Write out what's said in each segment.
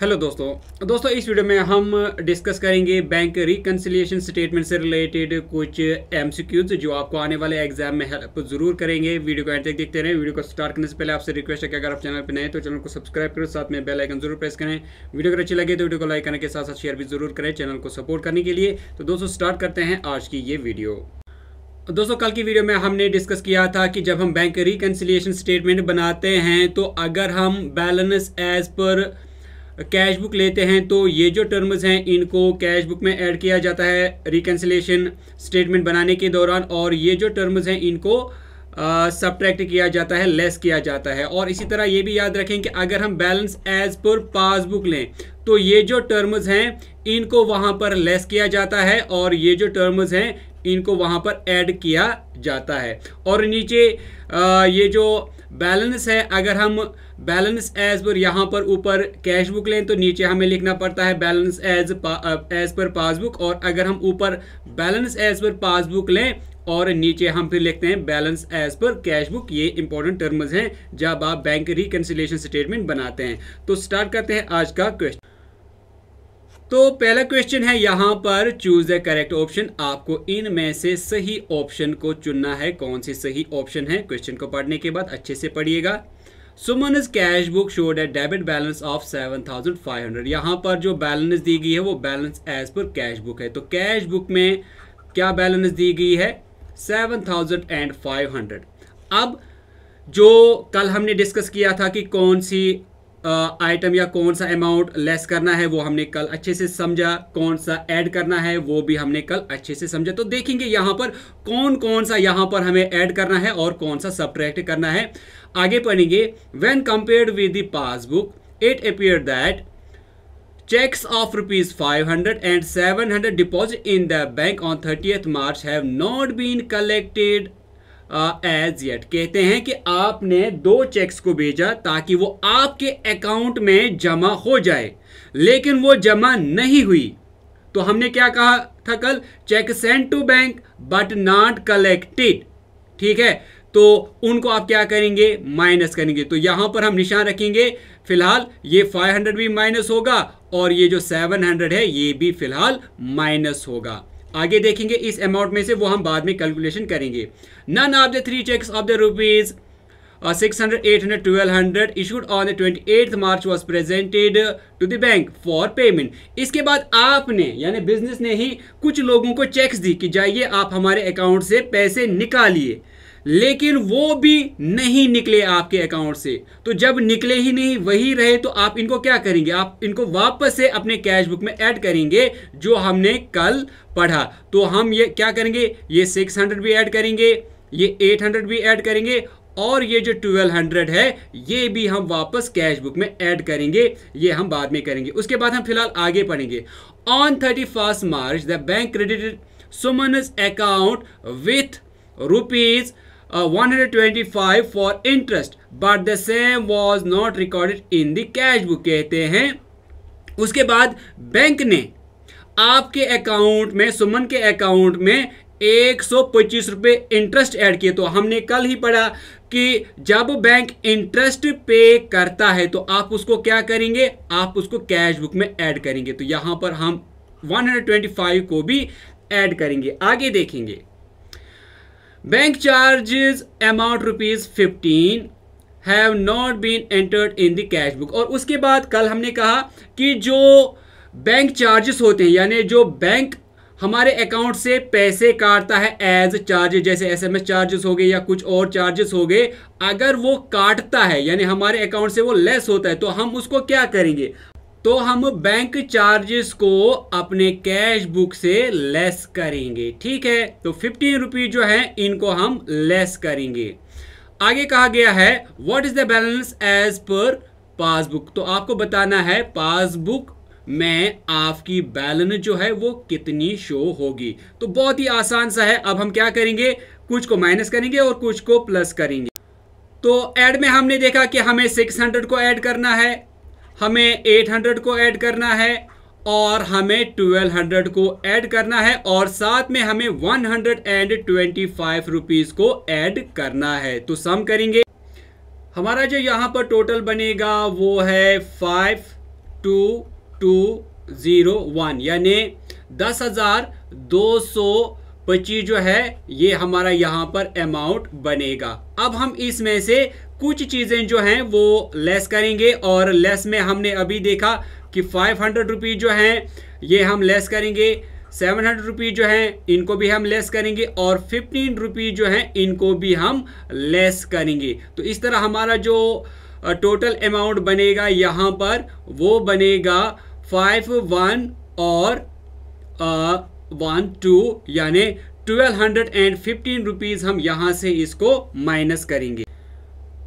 hello दोस्तों दोस्तों इस वीडियो में हम डिस्कस करेंगे बैंक रिकन्सिलियेशन स्टेटमेंट से रिलेटेड कुछ एमसीक्यूज जो आपको आने वाले एग्जाम में हेल्प जरूर करेंगे वीडियो को एंड तक देखते रहें वीडियो को स्टार्ट करने से पहले आपसे रिक्वेस्ट है कि अगर आप चैनल पर नए तो चैनल को सब्सक्राइब करें साथ में बेल आइकन जरूर प्रेस करें वीडियो अगर अच्छी लगे तो वीडियो को लाइक करने के साथ साथ शेयर भी जरूर करें चैनल को सपोर्ट करने के लिए तो दोस्तों स्टार्ट करते हैं आज की ये वीडियो दोस्तों कल की वीडियो में हमने डिस्कस किया था कि जब हम बैंक रिकन्सिलियेशन स्टेटमेंट बनाते हैं तो अगर हम balance as per cash book लेते हैं तो ये जो टर्म्स हैं इनको कैश बुक में ऐड किया जाता है रिकन्सलेशन स्टेटमेंट बनाने के दौरान और ये जो टर्म्स हैं इनको सब्ट्रैक्ट uh, किया जाता है लेस किया जाता है और इसी तरह ये भी याद रखें कि अगर हम बैलेंस एज पर पासबुक लें तो ये जो टर्म्स हैं इनको वहाँ पर लेस किया जाता है और ये जो टर्म्स हैं इनको वहाँ पर ऐड किया जाता है और नीचे आ, ये जो बैलेंस है अगर हम बैलेंस एज पर यहाँ पर ऊपर कैश बुक लें तो नीचे हमें लिखना पड़ता है balance as as per passbook और अगर हम ऊपर बैलेंस एज पर पासबुक लें और नीचे हम फिर लिखते हैं balance as per cash book ये इंपॉर्टेंट टर्म्स हैं जब आप बैंक रिकन्सिलेशन स्टेटमेंट बनाते हैं तो स्टार्ट करते हैं आज का क्वेश्चन तो पहला क्वेश्चन है यहाँ पर चूज द करेक्ट ऑप्शन आपको इनमें से सही ऑप्शन को चुनना है कौन सी सही ऑप्शन है क्वेश्चन को पढ़ने के बाद अच्छे से पढ़िएगा इज कैश बुक शोड है debit balance of seven thousand five hundred यहाँ पर जो बैलेंस दी गई है वो balance as per cash book है तो कैश बुक में क्या बैलेंस दी गई है seven thousand and five hundred अब जो कल हमने डिस्कस किया था कि कौन सी आइटम या कौन सा अमाउंट लेस करना है वो हमने कल अच्छे से समझा कौन सा ऐड करना है वो भी हमने कल अच्छे से समझा तो देखेंगे यहाँ पर कौन कौन सा यहाँ पर हमें ऐड करना है और कौन सा सब्ट्रैक्ट करना है आगे पढ़ेंगे when compared with the passbook it appear that rupees five hundred and seven hundred deposit in the bank on thirty March have not been collected as yet कहते हैं कि आपने दो चेक्स को भेजा ताकि वो आपके अकाउंट में जमा हो जाए लेकिन वो जमा नहीं हुई तो हमने क्या कहा था कल cheque send to bank but not collected ठीक है तो उनको आप क्या करेंगे माइनस करेंगे तो यहां पर हम निशान रखेंगे फिलहाल ये 500 भी माइनस होगा और ये जो 700 है ये भी फिलहाल माइनस होगा आगे देखेंगे इस अमाउंट में से वो हम बाद में कैलकुलेशन करेंगे none of the three cheques of the rupees six hundred eight 1200 issued on the 28th March presented to the bank for payment इसके बाद आपने यानी बिजनेस ने ही कुछ लोगों को चेक्स दी कि जाइए आप हमारे अकाउंट से पैसे निकालिए लेकिन वो भी नहीं निकले आपके अकाउंट से तो जब निकले ही नहीं वही रहे तो आप इनको क्या करेंगे आप इनको वापस से अपने कैश बुक में ऐड करेंगे जो हमने कल पढ़ा तो हम ये क्या करेंगे ये 600 भी ऐड करेंगे ये 800 भी ऐड करेंगे और ये जो 1200 है ये भी हम वापस कैश बुक में ऐड करेंगे ये हम बाद में करेंगे उसके बाद हम फिलहाल आगे पढ़ेंगे on thirty first March the bank credited Suman's account with rupees 125 for interest but the same was not recorded in the cash book कहते हैं उसके बाद बैंक ने आपके अकाउंट में सुमन के अकाउंट में एक सौ पच्चीस इंटरेस्ट ऐड किए तो हमने कल ही पढ़ा कि जब बैंक इंटरेस्ट पे करता है तो आप उसको क्या करेंगे आप उसको कैश बुक में ऐड करेंगे तो यहां पर हम 125 को भी ऐड करेंगे आगे देखेंगे bank charges amount rupees fifteen have not been entered in the cash book और उसके बाद कल हमने कहा कि जो बैंक चार्जेस होते हैं यानी जो बैंक हमारे अकाउंट से पैसे काटता है एज चार्जेस जैसे एसएमएस चार्जेस हो गए या कुछ और चार्जेस हो गए अगर वो काटता है यानी हमारे अकाउंट से वो लेस होता है तो हम उसको क्या करेंगे तो हम बैंक चार्जेस को अपने कैश बुक से लेस करेंगे ठीक है तो फिफ्टीन रुपीज़ जो है इनको हम लेस करेंगे आगे कहा गया है what is the balance as per passbook तो आपको बताना है पासबुक में आपकी बैलेंस जो है वो कितनी शो होगी तो बहुत ही आसान सा है अब हम क्या करेंगे कुछ को माइनस करेंगे और कुछ को प्लस करेंगे तो ऐड में हमने देखा कि हमें 600 को ऐड करना है हमें 800 को ऐड करना है और हमें 1200 को ऐड करना है और साथ में हमें 125 रुपीज को ऐड करना है तो सम करेंगे हमारा जो यहाँ पर टोटल बनेगा वो है five two two zero one यानी दस हज़ार दो सौ पच्चीस जो है ये हमारा यहाँ पर अमाउंट बनेगा अब हम इसमें से कुछ चीज़ें जो हैं वो लेस करेंगे और लेस में हमने अभी देखा कि फाइव हंड्रेड रुपीज़ जो हैं ये हम लेस करेंगे सेवन हंड्रेड रुपीज़ जो हैं इनको भी हम लेस करेंगे और फिफ्टीन रुपीज़ जो हैं इनको भी हम लेस करेंगे तो इस तरह हमारा जो टोटल अमाउंट बनेगा यहाँ पर वो बनेगा फाइव वन और वन टू यानी twelve hundred and fifteen rupees हम यहाँ से इसको माइनस करेंगे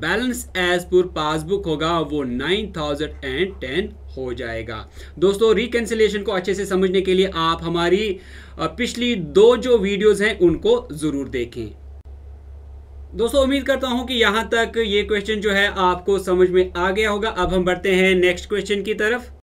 बैलेंस एज पर पासबुक होगा वो नाइन थाउजेंड एंड टेन हो जाएगा दोस्तों रिकेंसिलेशन को अच्छे से समझने के लिए आप हमारी पिछली दो जो वीडियोस हैं उनको ज़रूर देखें दोस्तों उम्मीद करता हूं कि यहां तक ये क्वेश्चन जो है आपको समझ में आ गया होगा अब हम बढ़ते हैं नेक्स्ट क्वेश्चन की तरफ